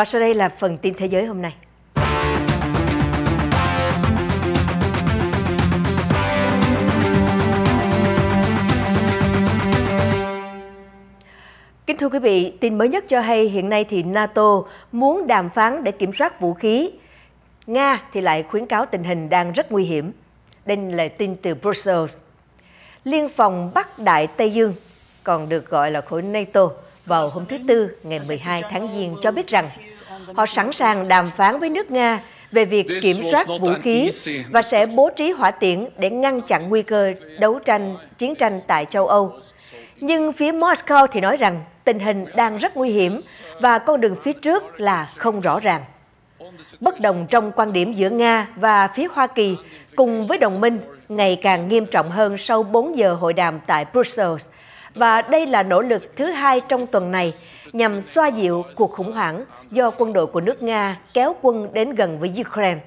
Và sau đây là phần tin thế giới hôm nay. Kính thưa quý vị, tin mới nhất cho hay hiện nay thì NATO muốn đàm phán để kiểm soát vũ khí. Nga thì lại khuyến cáo tình hình đang rất nguy hiểm. Đây là tin từ Brussels. Liên phòng Bắc Đại Tây Dương, còn được gọi là khối NATO, vào hôm thứ Tư ngày 12 tháng Giêng cho biết rằng họ sẵn sàng đàm phán với nước Nga về việc kiểm soát vũ khí và sẽ bố trí hỏa tiễn để ngăn chặn nguy cơ đấu tranh, chiến tranh tại châu Âu. Nhưng phía Moscow thì nói rằng tình hình đang rất nguy hiểm và con đường phía trước là không rõ ràng. Bất đồng trong quan điểm giữa Nga và phía Hoa Kỳ cùng với đồng minh ngày càng nghiêm trọng hơn sau 4 giờ hội đàm tại Brussels – và đây là nỗ lực thứ hai trong tuần này nhằm xoa dịu cuộc khủng hoảng do quân đội của nước Nga kéo quân đến gần với Ukraine.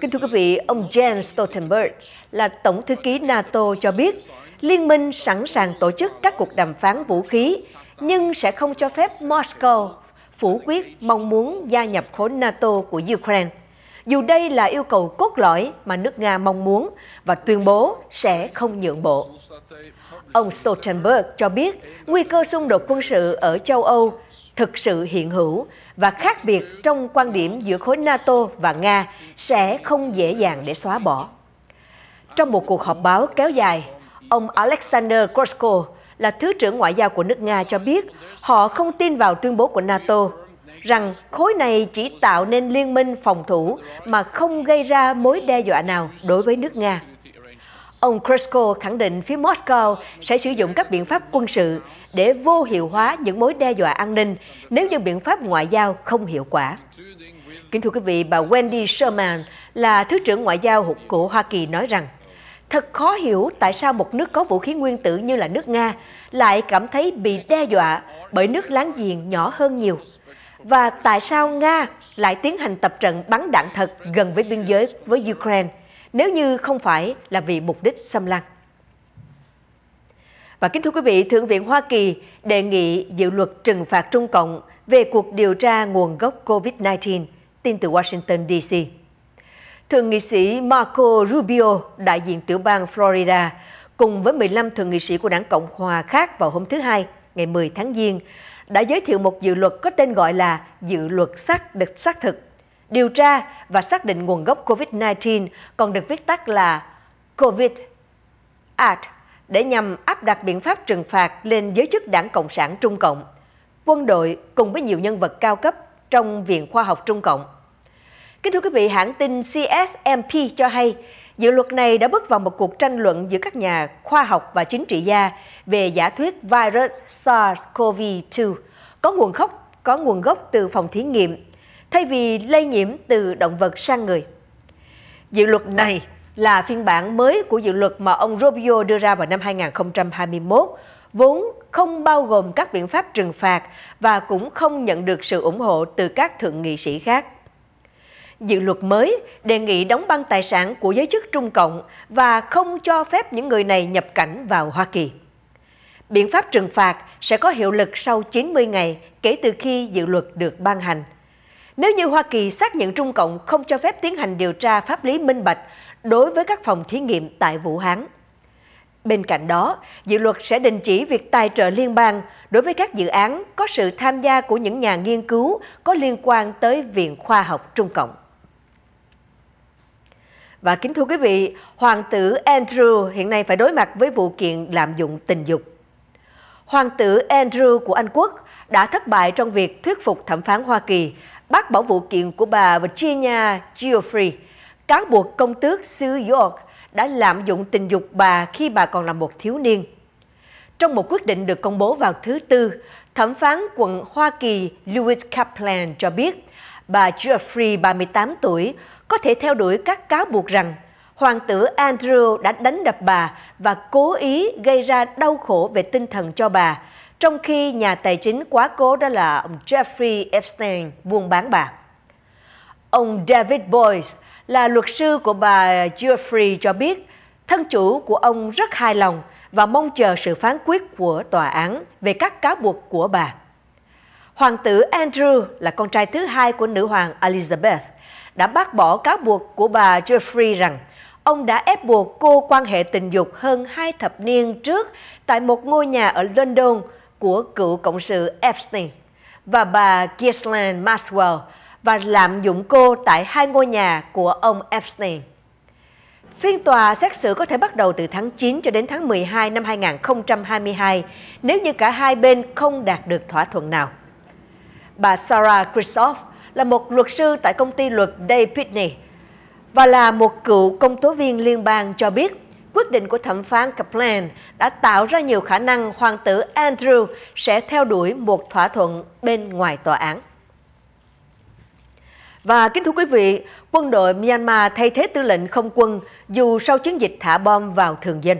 Kính thưa quý vị, ông Jens Stoltenberg là Tổng thư ký NATO cho biết Liên minh sẵn sàng tổ chức các cuộc đàm phán vũ khí, nhưng sẽ không cho phép Moscow phủ quyết mong muốn gia nhập khối NATO của Ukraine dù đây là yêu cầu cốt lõi mà nước Nga mong muốn và tuyên bố sẽ không nhượng bộ. Ông Stoltenberg cho biết nguy cơ xung đột quân sự ở châu Âu thực sự hiện hữu và khác biệt trong quan điểm giữa khối NATO và Nga sẽ không dễ dàng để xóa bỏ. Trong một cuộc họp báo kéo dài, ông Alexander Groshko là Thứ trưởng Ngoại giao của nước Nga cho biết họ không tin vào tuyên bố của NATO rằng khối này chỉ tạo nên liên minh phòng thủ mà không gây ra mối đe dọa nào đối với nước Nga. Ông Kresko khẳng định phía Moscow sẽ sử dụng các biện pháp quân sự để vô hiệu hóa những mối đe dọa an ninh nếu những biện pháp ngoại giao không hiệu quả. Kính thưa quý vị, bà Wendy Sherman là Thứ trưởng Ngoại giao của Hoa Kỳ nói rằng Thật khó hiểu tại sao một nước có vũ khí nguyên tử như là nước Nga lại cảm thấy bị đe dọa bởi nước láng giềng nhỏ hơn nhiều. Và tại sao Nga lại tiến hành tập trận bắn đạn thật gần với biên giới với Ukraine nếu như không phải là vì mục đích xâm lăng? Và kính thưa quý vị, Thượng viện Hoa Kỳ đề nghị dự luật trừng phạt Trung Cộng về cuộc điều tra nguồn gốc COVID-19, tin từ Washington, dc Thượng nghị sĩ Marco Rubio, đại diện tiểu bang Florida, cùng với 15 thượng nghị sĩ của đảng Cộng Hòa khác vào hôm thứ Hai, ngày 10 tháng Giêng, đã giới thiệu một dự luật có tên gọi là Dự luật xác địch xác thực. Điều tra và xác định nguồn gốc COVID-19 còn được viết tắt là COVID Act để nhằm áp đặt biện pháp trừng phạt lên giới chức đảng Cộng sản Trung Cộng, quân đội cùng với nhiều nhân vật cao cấp trong Viện Khoa học Trung Cộng. Kính thưa quý vị, hãng tin CSMP cho hay Dự luật này đã bước vào một cuộc tranh luận giữa các nhà khoa học và chính trị gia về giả thuyết virus SARS-CoV-2 có nguồn gốc có nguồn gốc từ phòng thí nghiệm thay vì lây nhiễm từ động vật sang người. Dự luật này là phiên bản mới của dự luật mà ông Rubio đưa ra vào năm 2021, vốn không bao gồm các biện pháp trừng phạt và cũng không nhận được sự ủng hộ từ các thượng nghị sĩ khác. Dự luật mới đề nghị đóng băng tài sản của giới chức Trung Cộng và không cho phép những người này nhập cảnh vào Hoa Kỳ. Biện pháp trừng phạt sẽ có hiệu lực sau 90 ngày kể từ khi dự luật được ban hành. Nếu như Hoa Kỳ xác nhận Trung Cộng không cho phép tiến hành điều tra pháp lý minh bạch đối với các phòng thí nghiệm tại Vũ Hán. Bên cạnh đó, dự luật sẽ đình chỉ việc tài trợ liên bang đối với các dự án có sự tham gia của những nhà nghiên cứu có liên quan tới Viện Khoa học Trung Cộng. Và kính thưa quý vị, hoàng tử Andrew hiện nay phải đối mặt với vụ kiện lạm dụng tình dục. Hoàng tử Andrew của Anh Quốc đã thất bại trong việc thuyết phục thẩm phán Hoa Kỳ bác bỏ vụ kiện của bà Virginia Giuffre, cáo buộc công tước xứ York đã lạm dụng tình dục bà khi bà còn là một thiếu niên. Trong một quyết định được công bố vào thứ Tư, thẩm phán quận Hoa Kỳ Louis Kaplan cho biết bà Geoffrey, 38 tuổi, có thể theo đuổi các cáo buộc rằng hoàng tử Andrew đã đánh đập bà và cố ý gây ra đau khổ về tinh thần cho bà, trong khi nhà tài chính quá cố đó là ông Jeffrey Epstein buôn bán bà. Ông David Boyce là luật sư của bà Geoffrey cho biết thân chủ của ông rất hài lòng và mong chờ sự phán quyết của tòa án về các cáo buộc của bà. Hoàng tử Andrew là con trai thứ hai của nữ hoàng Elizabeth đã bác bỏ cáo buộc của bà Geoffrey rằng ông đã ép buộc cô quan hệ tình dục hơn hai thập niên trước tại một ngôi nhà ở London của cựu cộng sự Epstein và bà Ghislaine Maxwell và lạm dụng cô tại hai ngôi nhà của ông Epstein. Phiên tòa xét xử có thể bắt đầu từ tháng 9 cho đến tháng 12 năm 2022 nếu như cả hai bên không đạt được thỏa thuận nào bà Sarah Christoph là một luật sư tại công ty luật Day Pitney và là một cựu công tố viên liên bang cho biết quyết định của thẩm phán Kaplan đã tạo ra nhiều khả năng hoàng tử Andrew sẽ theo đuổi một thỏa thuận bên ngoài tòa án. Và kính thưa quý vị, quân đội Myanmar thay thế tư lệnh không quân dù sau chiến dịch thả bom vào thường dân.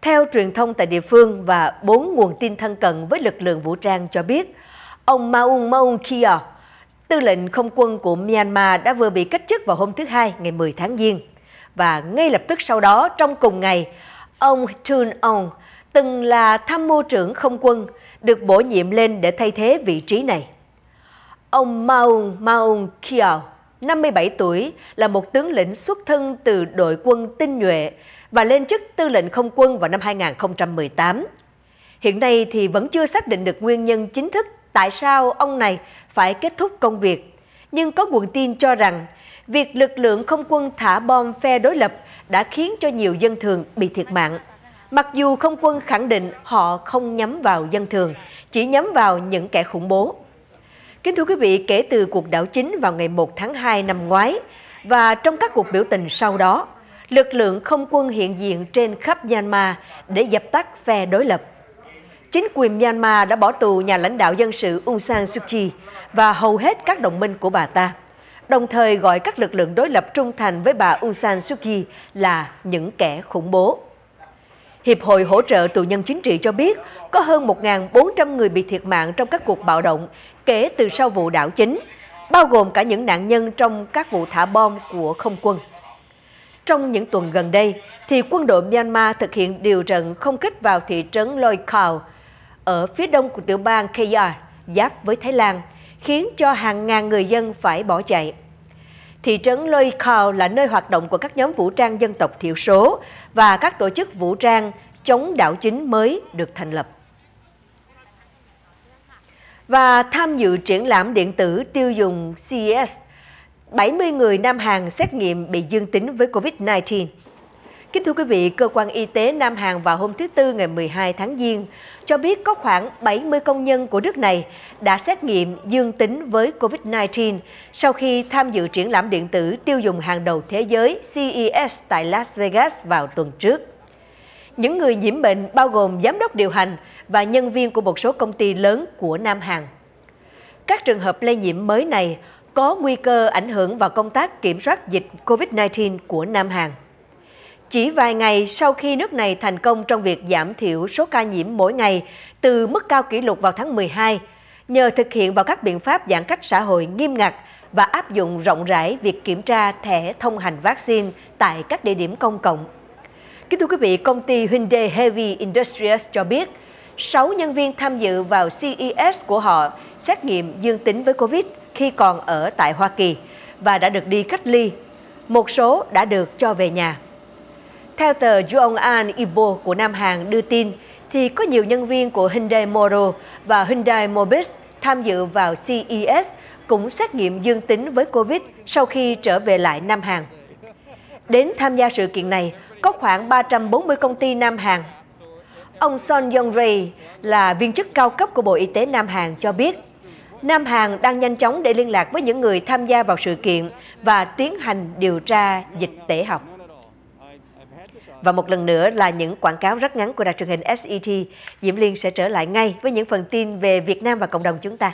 Theo truyền thông tại địa phương và bốn nguồn tin thân cận với lực lượng vũ trang cho biết, Ông Maung Maung Kia, tư lệnh không quân của Myanmar đã vừa bị cách chức vào hôm thứ Hai ngày 10 tháng Giêng. Và ngay lập tức sau đó, trong cùng ngày, ông Chun Ong, từng là tham mưu trưởng không quân, được bổ nhiệm lên để thay thế vị trí này. Ông Maung Maung Kiao, 57 tuổi, là một tướng lĩnh xuất thân từ đội quân tinh nhuệ và lên chức tư lệnh không quân vào năm 2018. Hiện nay thì vẫn chưa xác định được nguyên nhân chính thức tại sao ông này phải kết thúc công việc. Nhưng có nguồn tin cho rằng việc lực lượng không quân thả bom phe đối lập đã khiến cho nhiều dân thường bị thiệt mạng. Mặc dù không quân khẳng định họ không nhắm vào dân thường, chỉ nhắm vào những kẻ khủng bố. Kính thưa quý vị, kể từ cuộc đảo chính vào ngày 1 tháng 2 năm ngoái và trong các cuộc biểu tình sau đó, lực lượng không quân hiện diện trên khắp Myanmar để dập tắt phe đối lập chính quyền Myanmar đã bỏ tù nhà lãnh đạo dân sự Aung San Suu Kyi và hầu hết các đồng minh của bà ta, đồng thời gọi các lực lượng đối lập trung thành với bà Aung San Suu Kyi là những kẻ khủng bố. Hiệp hội hỗ trợ tù nhân chính trị cho biết có hơn 1.400 người bị thiệt mạng trong các cuộc bạo động kể từ sau vụ đảo chính, bao gồm cả những nạn nhân trong các vụ thả bom của không quân. Trong những tuần gần đây, thì quân đội Myanmar thực hiện điều trận không kích vào thị trấn Loi ở phía đông của tiểu bang KR e giáp với Thái Lan, khiến cho hàng ngàn người dân phải bỏ chạy. Thị trấn Loy Loikau là nơi hoạt động của các nhóm vũ trang dân tộc thiểu số và các tổ chức vũ trang chống đảo chính mới được thành lập. Và tham dự triển lãm điện tử tiêu dùng CES, 70 người Nam Hàn xét nghiệm bị dương tính với COVID-19. Kính thưa quý vị, Cơ quan Y tế Nam Hàn vào hôm thứ Tư ngày 12 tháng Giêng cho biết có khoảng 70 công nhân của nước này đã xét nghiệm dương tính với COVID-19 sau khi tham dự triển lãm điện tử tiêu dùng hàng đầu thế giới CES tại Las Vegas vào tuần trước. Những người nhiễm bệnh bao gồm giám đốc điều hành và nhân viên của một số công ty lớn của Nam Hàn. Các trường hợp lây nhiễm mới này có nguy cơ ảnh hưởng vào công tác kiểm soát dịch COVID-19 của Nam Hàn. Chỉ vài ngày sau khi nước này thành công trong việc giảm thiểu số ca nhiễm mỗi ngày từ mức cao kỷ lục vào tháng 12, nhờ thực hiện vào các biện pháp giãn cách xã hội nghiêm ngặt và áp dụng rộng rãi việc kiểm tra thẻ thông hành vaccine tại các địa điểm công cộng. Kính thưa quý vị, công ty Hyundai Heavy Industries cho biết, 6 nhân viên tham dự vào CES của họ xét nghiệm dương tính với Covid khi còn ở tại Hoa Kỳ và đã được đi cách ly. Một số đã được cho về nhà. Theo tờ Jong'an Ibo của Nam Hàn đưa tin, thì có nhiều nhân viên của Hyundai Moro và Hyundai Mobis tham dự vào CES cũng xét nghiệm dương tính với Covid sau khi trở về lại Nam Hàn. Đến tham gia sự kiện này, có khoảng 340 công ty Nam Hàn. Ông Son Yong-rae là viên chức cao cấp của Bộ Y tế Nam Hàn cho biết, Nam Hàn đang nhanh chóng để liên lạc với những người tham gia vào sự kiện và tiến hành điều tra dịch tễ học. Và một lần nữa là những quảng cáo rất ngắn của đài truyền hình SET. Diễm Liên sẽ trở lại ngay với những phần tin về Việt Nam và cộng đồng chúng ta.